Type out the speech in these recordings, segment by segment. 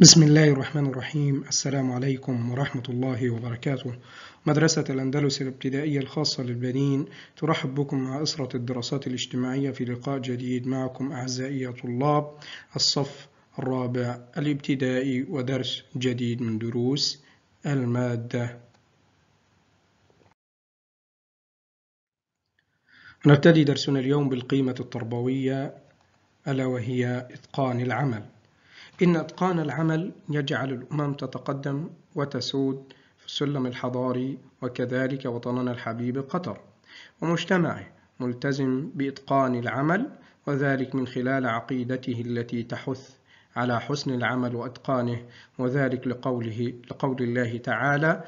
بسم الله الرحمن الرحيم السلام عليكم ورحمة الله وبركاته مدرسة الأندلس الابتدائية الخاصة للبنين ترحب بكم مع أسرة الدراسات الاجتماعية في لقاء جديد معكم أعزائي طلاب الصف الرابع الابتدائي ودرس جديد من دروس المادة نبتدي درسنا اليوم بالقيمة التربوية ألا وهي إتقان العمل إن إتقان العمل يجعل الأمم تتقدم وتسود في السلم الحضاري وكذلك وطننا الحبيب قطر ومجتمعه ملتزم بإتقان العمل وذلك من خلال عقيدته التي تحث على حسن العمل وإتقانه وذلك لقوله لقول الله تعالى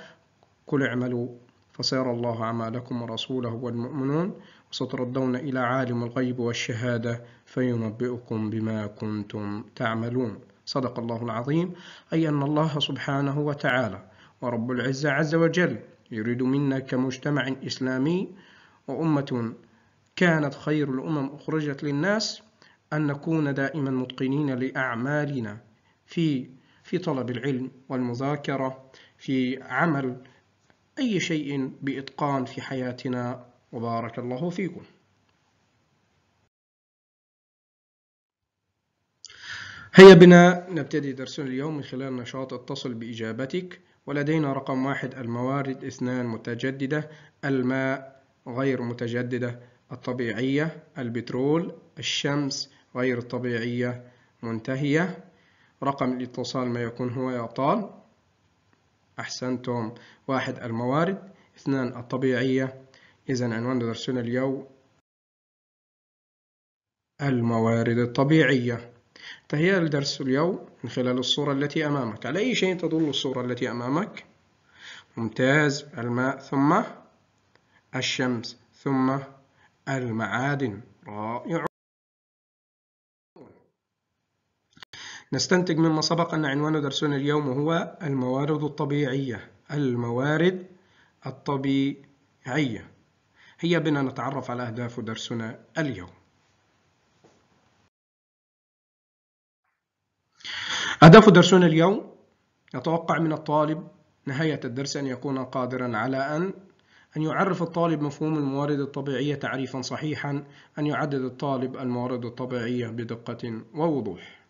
قل اعملوا فسيرى الله أعمالكم ورسوله والمؤمنون وستردون إلى عالم الغيب والشهادة فينبئكم بما كنتم تعملون صدق الله العظيم أي أن الله سبحانه وتعالى ورب العزة عز وجل يريد منا كمجتمع إسلامي وأمة كانت خير الأمم أخرجت للناس أن نكون دائما متقنين لأعمالنا في في طلب العلم والمذاكرة في عمل أي شيء بإتقان في حياتنا وبارك الله فيكم هيا بنا نبتدي درسنا اليوم من خلال نشاط اتصل بإجابتك ولدينا رقم واحد الموارد اثنان متجددة الماء غير متجددة الطبيعية البترول الشمس غير الطبيعية منتهية رقم الاتصال ما يكون هو يا طال أحسنتم واحد الموارد اثنان الطبيعية إذا عنوان درسنا اليوم الموارد الطبيعية فهي الدرس اليوم من خلال الصورة التي أمامك على أي شيء تدل الصورة التي أمامك ممتاز الماء ثم الشمس ثم المعادن رائع نستنتج مما سبق أن عنوان درسنا اليوم هو الموارد الطبيعية الموارد الطبيعية هيا بنا نتعرف على أهداف درسنا اليوم أهداف درسنا اليوم نتوقع من الطالب نهاية الدرس أن يكون قادرا على أن أن يعرف الطالب مفهوم الموارد الطبيعية تعريفا صحيحا أن يعدد الطالب الموارد الطبيعية بدقة ووضوح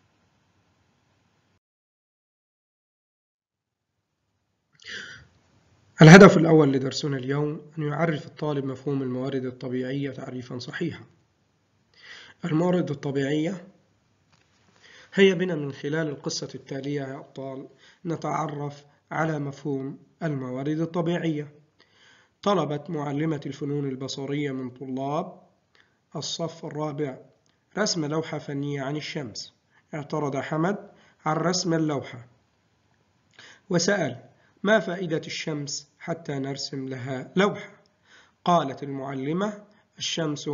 الهدف الأول لدرسنا اليوم أن يعرف الطالب مفهوم الموارد الطبيعية تعريفا صحيحا الموارد الطبيعية هيا بنا من خلال القصة التالية يا أبطال نتعرف على مفهوم الموارد الطبيعية طلبت معلمة الفنون البصرية من طلاب الصف الرابع رسم لوحة فنية عن الشمس اعترض حمد عن رسم اللوحة وسأل ما فائدة الشمس حتى نرسم لها لوحة؟ قالت المعلمة الشمس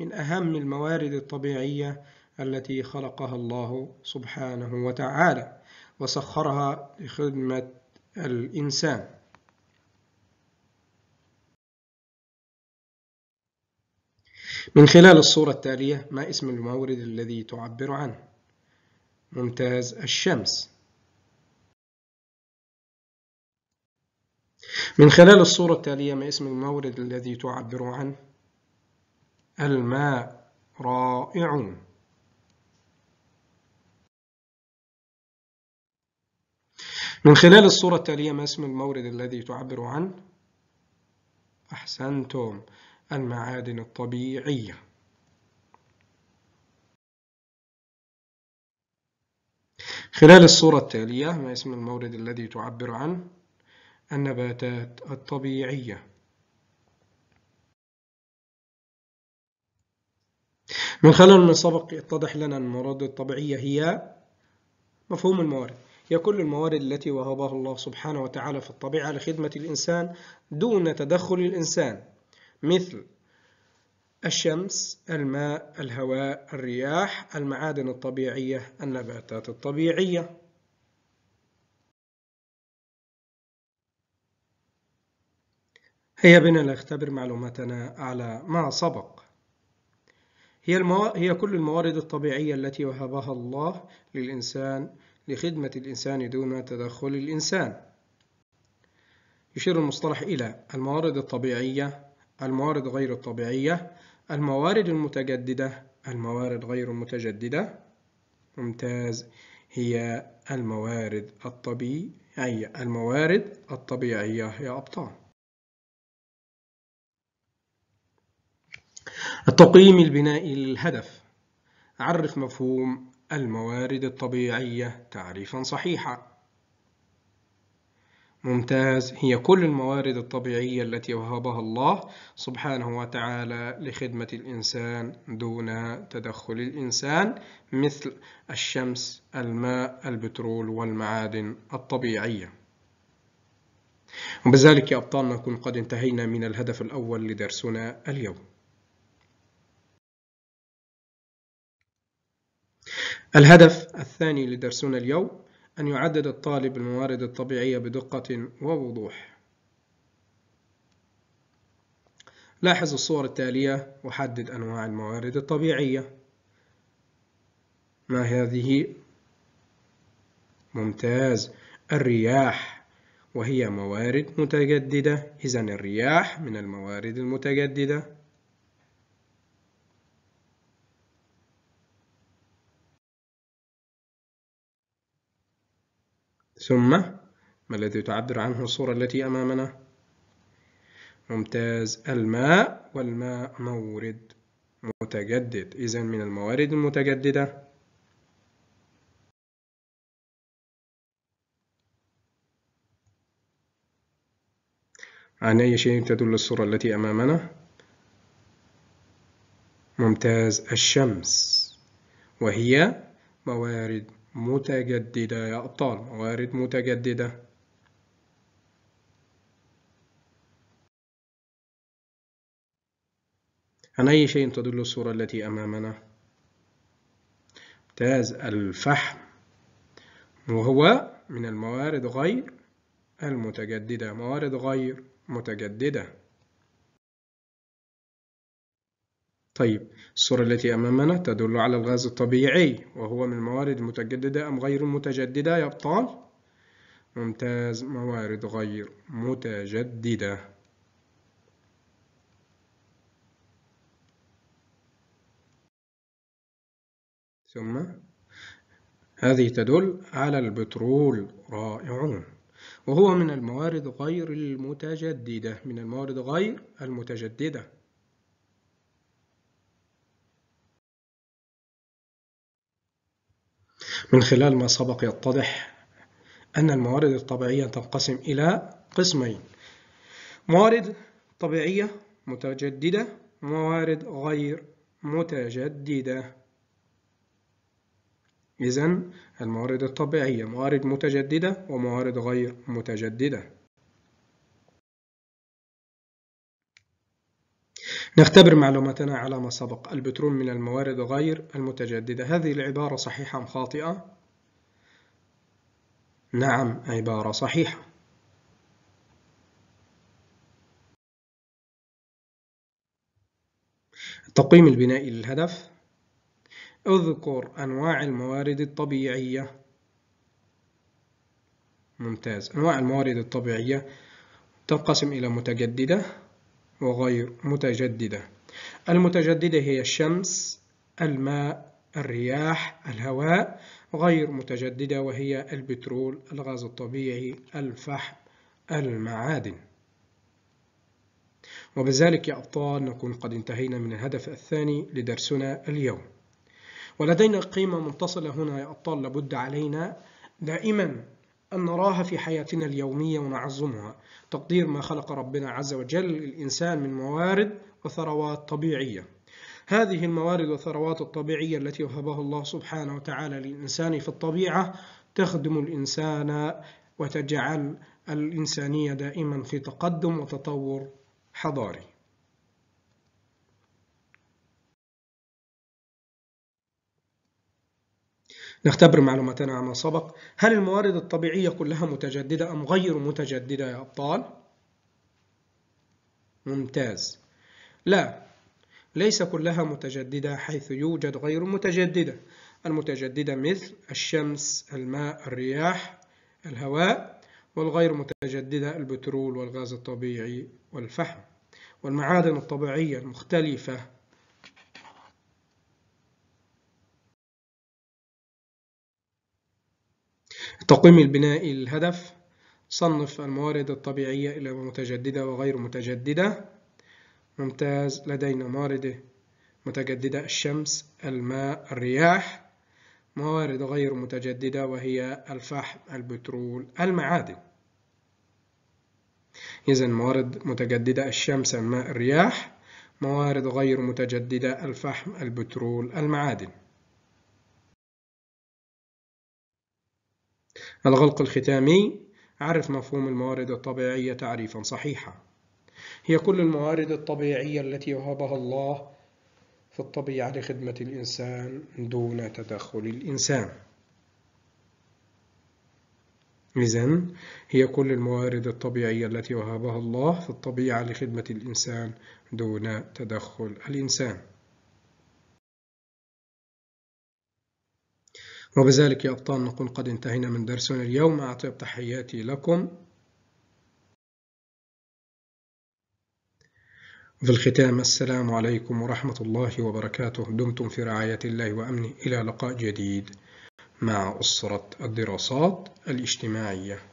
من أهم الموارد الطبيعية التي خلقها الله سبحانه وتعالى وسخرها لخدمة الإنسان من خلال الصورة التالية ما اسم المورد الذي تعبر عنه؟ ممتاز الشمس من خلال الصورة التالية ما اسم المورد الذي تعبر عنه؟ الماء رائع من خلال الصورة التالية ما اسم المورد الذي تعبر عنه؟ أحسنتم المعادن الطبيعية خلال الصورة التالية ما اسم المورد الذي تعبر عنه؟ النباتات الطبيعية من خلال ما سبق اتضح لنا أن الموارد الطبيعية هي مفهوم الموارد هي كل الموارد التي وهبها الله سبحانه وتعالى في الطبيعة لخدمة الإنسان دون تدخل الإنسان مثل الشمس، الماء، الهواء، الرياح، المعادن الطبيعية، النباتات الطبيعية هيا بنا نختبر معلوماتنا على ما سبق هي, المو... هي كل الموارد الطبيعية التي وهبها الله للإنسان لخدمة الإنسان دون تدخل الإنسان يشير المصطلح إلى الموارد الطبيعية الموارد غير الطبيعية الموارد المتجددة الموارد غير المتجددة ممتاز هي الموارد الطبيعية الموارد الطبيعية يا أبطال التقييم البنائي للهدف عرف مفهوم الموارد الطبيعية تعريفا صحيحا ممتاز هي كل الموارد الطبيعية التي وهبها الله سبحانه وتعالى لخدمة الإنسان دون تدخل الإنسان مثل الشمس الماء البترول والمعادن الطبيعية وبذلك يا أبطالنا نكون قد انتهينا من الهدف الأول لدرسنا اليوم الهدف الثاني لدرسنا اليوم أن يعدد الطالب الموارد الطبيعية بدقة ووضوح لاحظ الصور التالية وحدد أنواع الموارد الطبيعية ما هذه؟ ممتاز الرياح وهي موارد متجددة إذا الرياح من الموارد المتجددة ثم ما الذي تعبر عنه الصورة التي أمامنا ممتاز الماء والماء مورد متجدد إذا من الموارد المتجددة عن أي شيء تدل الصورة التي أمامنا ممتاز الشمس وهي موارد متجددة يا أبطال موارد متجددة عن أي شيء تدل الصورة التي أمامنا ممتاز الفحم وهو من الموارد غير المتجددة موارد غير متجددة طيب الصورة التي أمامنا تدل على الغاز الطبيعي وهو من الموارد المتجددة أم غير متجددة يا أبطال؟ ممتاز موارد غير متجددة ثم هذه تدل على البترول رائعون وهو من الموارد غير المتجددة من الموارد غير المتجددة من خلال ما سبق يتضح أن الموارد الطبيعية تنقسم إلى قسمين موارد طبيعية متجددة موارد غير متجددة إذن الموارد الطبيعية موارد متجددة وموارد غير متجددة نختبر معلوماتنا على ما سبق البترول من الموارد غير المتجددة هذه العبارة صحيحة أم خاطئة؟ نعم عبارة صحيحة التقييم البنائي للهدف اذكر أنواع الموارد الطبيعية ممتاز أنواع الموارد الطبيعية تنقسم إلى متجددة وغير متجددة المتجددة هي الشمس الماء الرياح الهواء غير متجددة وهي البترول الغاز الطبيعي الفحم المعادن وبذلك يا أبطال نكون قد انتهينا من الهدف الثاني لدرسنا اليوم ولدينا قيمة منتصلة هنا يا أبطال لابد علينا دائما أن نراها في حياتنا اليومية ونعظمها تقدير ما خلق ربنا عز وجل الإنسان من موارد وثروات طبيعية هذه الموارد والثروات الطبيعية التي وهبها الله سبحانه وتعالى للإنسان في الطبيعة تخدم الإنسان وتجعل الإنسانية دائما في تقدم وتطور حضاري نختبر معلوماتنا عما سبق هل الموارد الطبيعية كلها متجددة أم غير متجددة يا أبطال؟ ممتاز لا ليس كلها متجددة حيث يوجد غير متجددة المتجددة مثل الشمس الماء الرياح الهواء والغير متجددة البترول والغاز الطبيعي والفحم والمعادن الطبيعية المختلفة تقويم البناء الهدف صنف الموارد الطبيعية إلى متجددة وغير متجددة ممتاز لدينا موارد متجددة الشمس الماء الرياح موارد غير متجددة وهي الفحم البترول المعادن إذا موارد متجددة الشمس الماء الرياح موارد غير متجددة الفحم البترول المعادن الغلق الختامي عرف مفهوم الموارد الطبيعية تعريفا صحيحا هي كل الموارد الطبيعية التي وهبها الله في الطبيعة لخدمة الإنسان دون تدخل الإنسان إذن هي كل الموارد الطبيعية التي وهبها الله في الطبيعة لخدمة الإنسان دون تدخل الإنسان وبذلك يا أبطال نكون قد انتهينا من درسنا اليوم أعطيب تحياتي لكم في الختام السلام عليكم ورحمة الله وبركاته دمتم في رعاية الله وأمنه إلى لقاء جديد مع أسرة الدراسات الاجتماعية